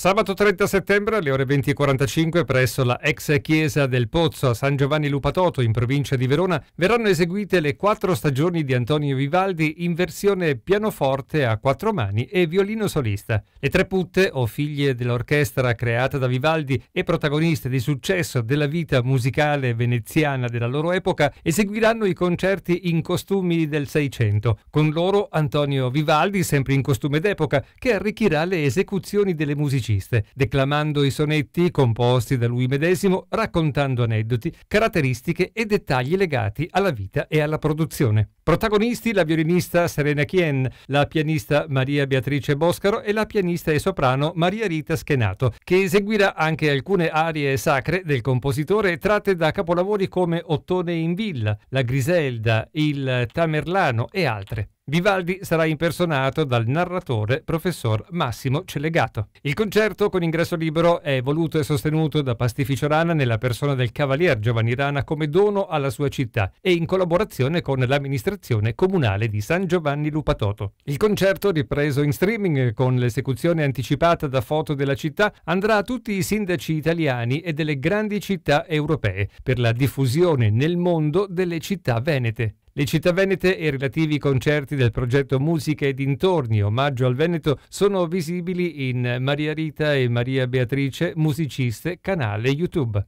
Sabato 30 settembre alle ore 20.45 presso la ex chiesa del Pozzo a San Giovanni Lupatoto in provincia di Verona verranno eseguite le quattro stagioni di Antonio Vivaldi in versione pianoforte a quattro mani e violino solista. Le tre putte o figlie dell'orchestra creata da Vivaldi e protagoniste di successo della vita musicale veneziana della loro epoca eseguiranno i concerti in costumi del Seicento. Con loro Antonio Vivaldi sempre in costume d'epoca che arricchirà le esecuzioni delle musicisti musiciste, declamando i sonetti composti da lui medesimo, raccontando aneddoti, caratteristiche e dettagli legati alla vita e alla produzione. Protagonisti la violinista Serena Chien, la pianista Maria Beatrice Boscaro e la pianista e soprano Maria Rita Schenato, che eseguirà anche alcune arie sacre del compositore tratte da capolavori come Ottone in Villa, La Griselda, Il Tamerlano e altre. Vivaldi sarà impersonato dal narratore professor Massimo Celegato. Il concerto con ingresso libero è voluto e sostenuto da Pastificio Rana nella persona del cavalier Giovanni Rana come dono alla sua città e in collaborazione con l'amministrazione comunale di San Giovanni Lupatoto. Il concerto, ripreso in streaming con l'esecuzione anticipata da foto della città, andrà a tutti i sindaci italiani e delle grandi città europee per la diffusione nel mondo delle città venete. Le città venete e i relativi concerti del progetto Musica e dintorni, omaggio al Veneto, sono visibili in Maria Rita e Maria Beatrice, musiciste, canale YouTube.